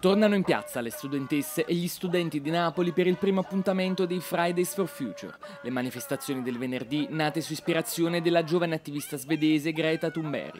Tornano in piazza le studentesse e gli studenti di Napoli per il primo appuntamento dei Fridays for Future, le manifestazioni del venerdì nate su ispirazione della giovane attivista svedese Greta Thunberg.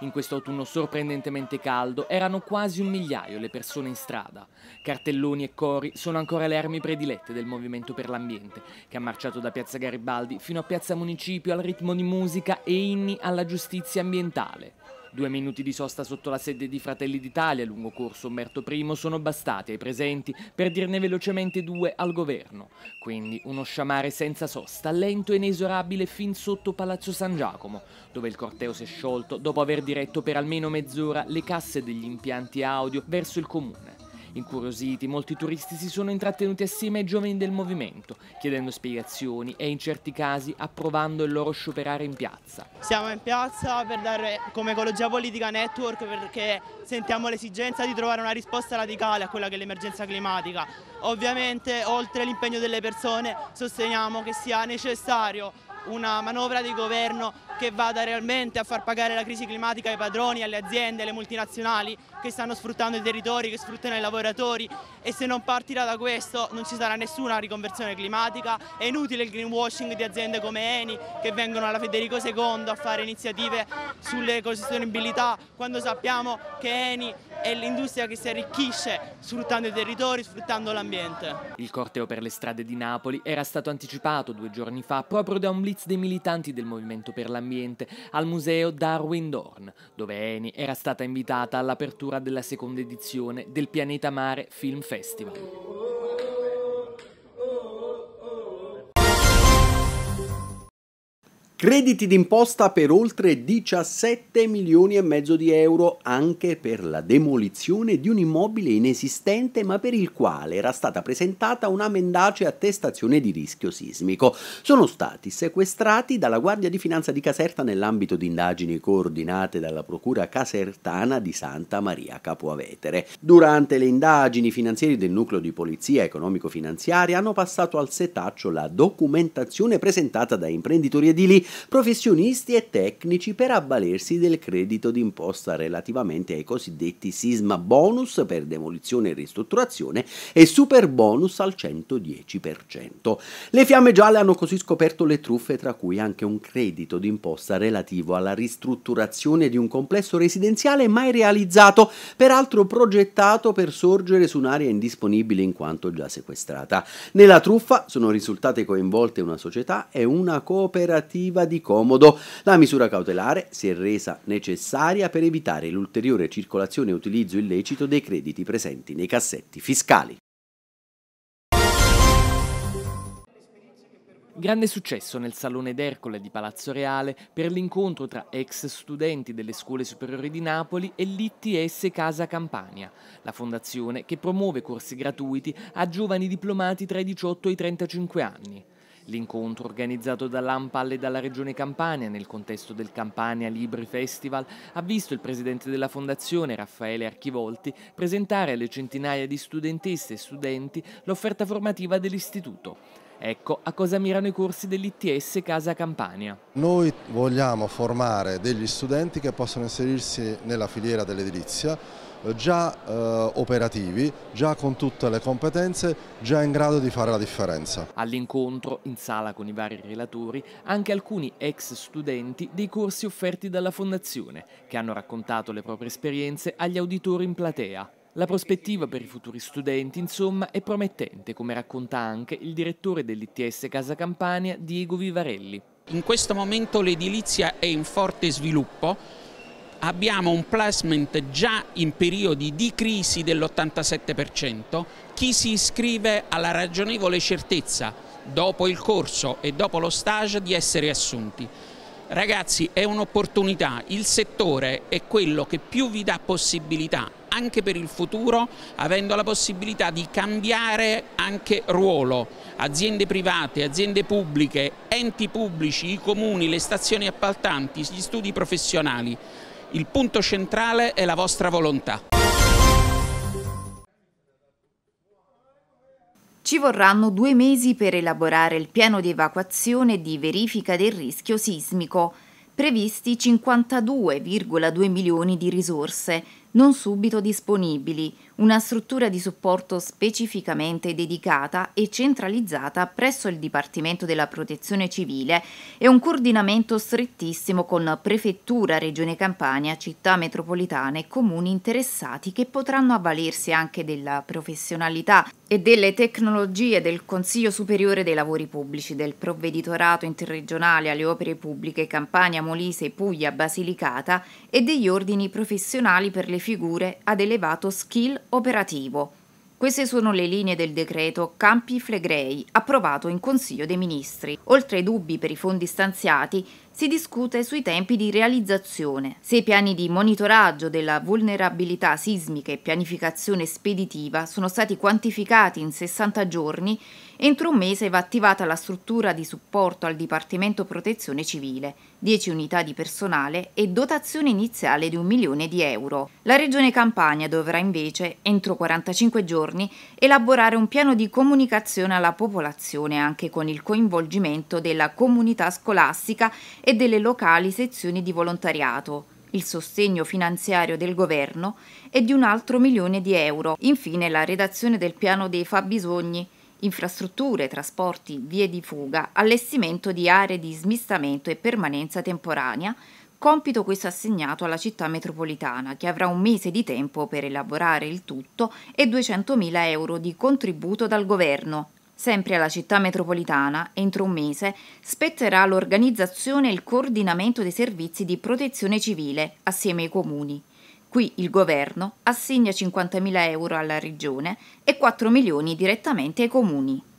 In questo autunno sorprendentemente caldo erano quasi un migliaio le persone in strada. Cartelloni e cori sono ancora le armi predilette del Movimento per l'Ambiente, che ha marciato da Piazza Garibaldi fino a Piazza Municipio al ritmo di musica e inni alla giustizia ambientale. Due minuti di sosta sotto la sede di Fratelli d'Italia, lungo corso Umberto I, sono bastati ai presenti per dirne velocemente due al governo. Quindi uno sciamare senza sosta, lento e inesorabile fin sotto Palazzo San Giacomo, dove il corteo si è sciolto dopo aver diretto per almeno mezz'ora le casse degli impianti audio verso il comune. Incuriositi, molti turisti si sono intrattenuti assieme ai giovani del movimento, chiedendo spiegazioni e in certi casi approvando il loro scioperare in piazza. Siamo in piazza per dare come Ecologia Politica Network perché sentiamo l'esigenza di trovare una risposta radicale a quella che è l'emergenza climatica. Ovviamente oltre all'impegno delle persone sosteniamo che sia necessario una manovra di governo che vada realmente a far pagare la crisi climatica ai padroni, alle aziende, alle multinazionali che stanno sfruttando i territori, che sfruttano i lavoratori e se non partirà da questo non ci sarà nessuna riconversione climatica, è inutile il greenwashing di aziende come Eni che vengono alla Federico II a fare iniziative sull'ecosostenibilità quando sappiamo che Eni è l'industria che si arricchisce sfruttando i territori, sfruttando l'ambiente. Il corteo per le strade di Napoli era stato anticipato due giorni fa proprio da un blitz dei militanti del Movimento per l'Ambiente al museo Darwin Dorn, dove Eni era stata invitata all'apertura della seconda edizione del Pianeta Mare Film Festival. Crediti d'imposta per oltre 17 milioni e mezzo di euro anche per la demolizione di un immobile inesistente ma per il quale era stata presentata una mendace attestazione di rischio sismico. Sono stati sequestrati dalla Guardia di Finanza di Caserta nell'ambito di indagini coordinate dalla Procura Casertana di Santa Maria Capoavetere. Durante le indagini i finanzieri del nucleo di polizia economico-finanziaria hanno passato al setaccio la documentazione presentata da imprenditori edili professionisti e tecnici per avvalersi del credito d'imposta relativamente ai cosiddetti sisma bonus per demolizione e ristrutturazione e super bonus al 110%. Le fiamme gialle hanno così scoperto le truffe tra cui anche un credito d'imposta relativo alla ristrutturazione di un complesso residenziale mai realizzato, peraltro progettato per sorgere su un'area indisponibile in quanto già sequestrata. Nella truffa sono risultate coinvolte una società e una cooperativa priva di comodo. La misura cautelare si è resa necessaria per evitare l'ulteriore circolazione e utilizzo illecito dei crediti presenti nei cassetti fiscali. Grande successo nel Salone d'Ercole di Palazzo Reale per l'incontro tra ex studenti delle scuole superiori di Napoli e l'ITS Casa Campania, la fondazione che promuove corsi gratuiti a giovani diplomati tra i 18 e i 35 anni. L'incontro organizzato dall'Ampal e dalla Regione Campania nel contesto del Campania Libri Festival ha visto il presidente della fondazione Raffaele Archivolti presentare alle centinaia di studentesse e studenti l'offerta formativa dell'istituto. Ecco a cosa mirano i corsi dell'ITS Casa Campania. Noi vogliamo formare degli studenti che possono inserirsi nella filiera dell'edilizia già eh, operativi, già con tutte le competenze, già in grado di fare la differenza. All'incontro, in sala con i vari relatori, anche alcuni ex studenti dei corsi offerti dalla Fondazione, che hanno raccontato le proprie esperienze agli auditori in platea. La prospettiva per i futuri studenti, insomma, è promettente, come racconta anche il direttore dell'ITS Casa Campania, Diego Vivarelli. In questo momento l'edilizia è in forte sviluppo, abbiamo un placement già in periodi di crisi dell'87%, chi si iscrive ha la ragionevole certezza, dopo il corso e dopo lo stage, di essere assunti. Ragazzi, è un'opportunità, il settore è quello che più vi dà possibilità anche per il futuro, avendo la possibilità di cambiare anche ruolo. Aziende private, aziende pubbliche, enti pubblici, i comuni, le stazioni appaltanti, gli studi professionali. Il punto centrale è la vostra volontà. Ci vorranno due mesi per elaborare il piano di evacuazione e di verifica del rischio sismico, previsti 52,2 milioni di risorse, non subito disponibili, una struttura di supporto specificamente dedicata e centralizzata presso il Dipartimento della Protezione Civile e un coordinamento strettissimo con Prefettura, Regione Campania, città metropolitane e comuni interessati che potranno avvalersi anche della professionalità e delle tecnologie del Consiglio Superiore dei Lavori Pubblici, del Provveditorato Interregionale alle Opere Pubbliche Campania, Molise, Puglia, Basilicata e degli ordini professionali per le figure ad elevato skill operativo. Queste sono le linee del decreto Campi Flegrei, approvato in Consiglio dei Ministri. Oltre ai dubbi per i fondi stanziati, si discute sui tempi di realizzazione, se i piani di monitoraggio della vulnerabilità sismica e pianificazione speditiva sono stati quantificati in 60 giorni Entro un mese va attivata la struttura di supporto al Dipartimento Protezione Civile, 10 unità di personale e dotazione iniziale di un milione di euro. La Regione Campania dovrà invece, entro 45 giorni, elaborare un piano di comunicazione alla popolazione anche con il coinvolgimento della comunità scolastica e delle locali sezioni di volontariato il sostegno finanziario del governo e di un altro milione di euro. Infine la redazione del piano dei fabbisogni infrastrutture, trasporti, vie di fuga, allestimento di aree di smistamento e permanenza temporanea, compito questo assegnato alla città metropolitana, che avrà un mese di tempo per elaborare il tutto e 200.000 euro di contributo dal governo. Sempre alla città metropolitana, entro un mese, spetterà l'organizzazione e il coordinamento dei servizi di protezione civile, assieme ai comuni. Qui il governo assegna 50.000 euro alla regione e 4 milioni direttamente ai comuni.